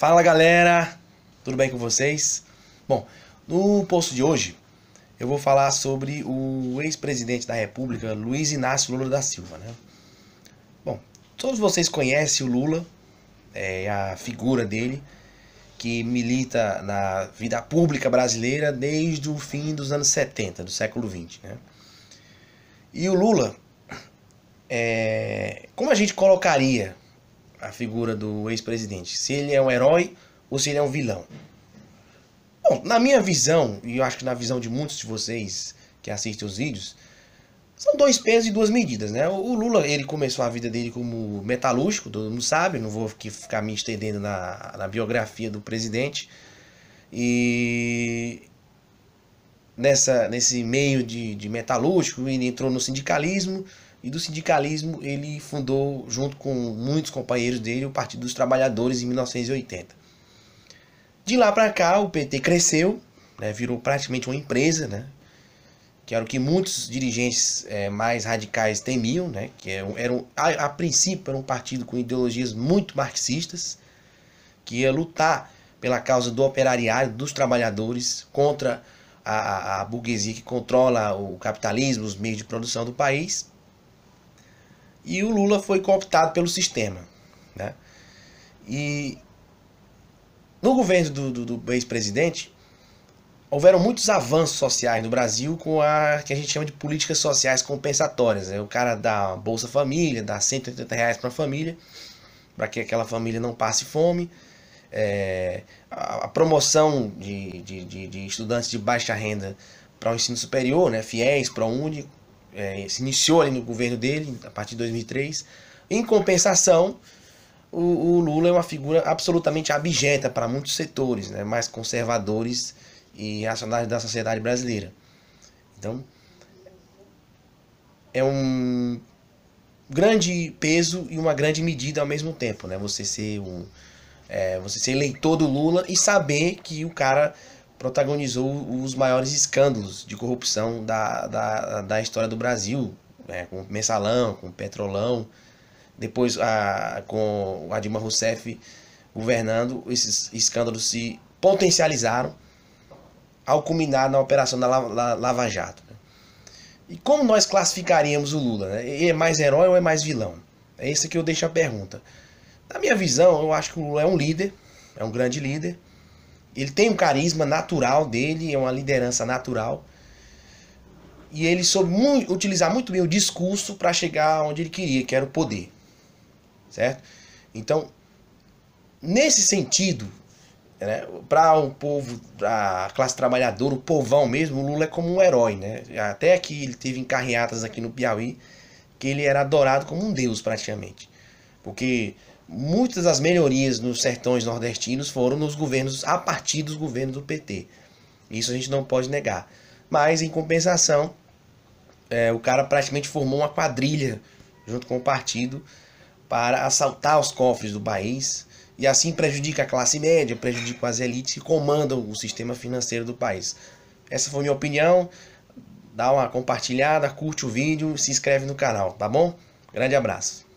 Fala galera, tudo bem com vocês? Bom, no post de hoje eu vou falar sobre o ex-presidente da República, Luiz Inácio Lula da Silva. Né? Bom, todos vocês conhecem o Lula, é a figura dele, que milita na vida pública brasileira desde o fim dos anos 70, do século 20. Né? E o Lula, é... como a gente colocaria a figura do ex-presidente, se ele é um herói ou se ele é um vilão. Bom, na minha visão, e eu acho que na visão de muitos de vocês que assistem os vídeos, são dois pesos e duas medidas, né? O Lula, ele começou a vida dele como metalúrgico, todo mundo sabe, não vou ficar me estendendo na, na biografia do presidente. E nessa, nesse meio de, de metalúrgico, ele entrou no sindicalismo, e do sindicalismo ele fundou, junto com muitos companheiros dele, o Partido dos Trabalhadores em 1980. De lá para cá, o PT cresceu, né, virou praticamente uma empresa, né, que era o que muitos dirigentes é, mais radicais temiam, né, que era, era um, a, a, princípio era um partido com ideologias muito marxistas, que ia lutar pela causa do operariado, dos trabalhadores, contra a, a burguesia que controla o capitalismo, os meios de produção do país, e o Lula foi cooptado pelo sistema. Né? E no governo do, do, do ex-presidente, houveram muitos avanços sociais no Brasil com a que a gente chama de políticas sociais compensatórias. Né? O cara dá Bolsa Família, dá 180 reais para a família, para que aquela família não passe fome. É, a, a, promoção de, de, de, de, estudantes de baixa renda para o ensino superior, né? FIES, ProUni, é, se iniciou ali no governo dele, a partir de 2003. Em compensação, o, o Lula é uma figura absolutamente abjeta para muitos setores, né, mais conservadores e racionais da sociedade brasileira. Então, é um grande peso e uma grande medida ao mesmo tempo, né? Você ser um, é, você ser eleitor do Lula e saber que o cara protagonizou os maiores escândalos de corrupção da, da, da história do Brasil, né? com Mensalão, com Petrolão, depois a, com a Dilma Rousseff governando, esses escândalos se potencializaram ao culminar na operação da Lava, Jato. Né. E como nós classificaríamos o Lula? Né? Ele é mais herói ou é mais vilão? É isso que eu deixo a pergunta. Na minha visão, eu acho que o Lula é um líder, é um grande líder, ele tem um carisma natural dele, é uma liderança natural. E ele soube muito, utilizar muito bem o discurso para chegar onde ele queria, que era o poder. Certo? Então, nesse sentido, né, para o um povo, a classe trabalhadora, o povão mesmo, o Lula é como um herói. Né? Até aqui ele teve encarreatas aqui no Piauí, que ele era adorado como um deus praticamente. Porque muitas das melhorias nos sertões nordestinos foram nos governos a partir dos governos do PT. Isso a gente não pode negar. Mas em compensação, é, o cara praticamente formou uma quadrilha junto com o partido para assaltar os cofres do país e assim prejudica a classe média, prejudica as elites que comandam o sistema financeiro do país. Essa foi minha opinião. Dá uma compartilhada, curte o vídeo, se inscreve no canal, tá bom? Grande abraço.